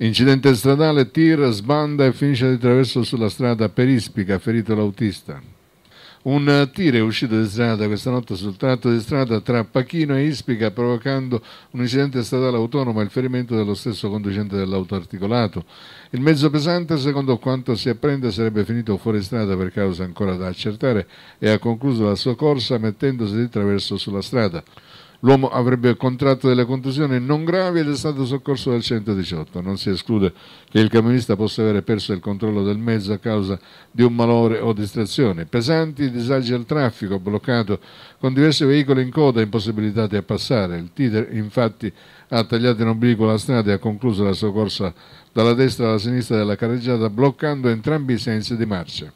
Incidente stradale, tir, sbanda e finisce di traverso sulla strada per Ispica, ferito l'autista. Un tir è uscito di strada questa notte sul tratto di strada tra Pachino e Ispica provocando un incidente stradale autonomo e il ferimento dello stesso conducente dell'auto articolato. Il mezzo pesante, secondo quanto si apprende, sarebbe finito fuori strada per cause ancora da accertare e ha concluso la sua corsa mettendosi di traverso sulla strada. L'uomo avrebbe contratto delle contusioni non gravi ed è stato soccorso dal 118. Non si esclude che il camionista possa avere perso il controllo del mezzo a causa di un malore o distrazione. Pesanti disagi al traffico, bloccato con diversi veicoli in coda impossibilitati a passare. Il Titer infatti ha tagliato in obliquo la strada e ha concluso la sua corsa dalla destra alla sinistra della carreggiata bloccando entrambi i sensi di marcia.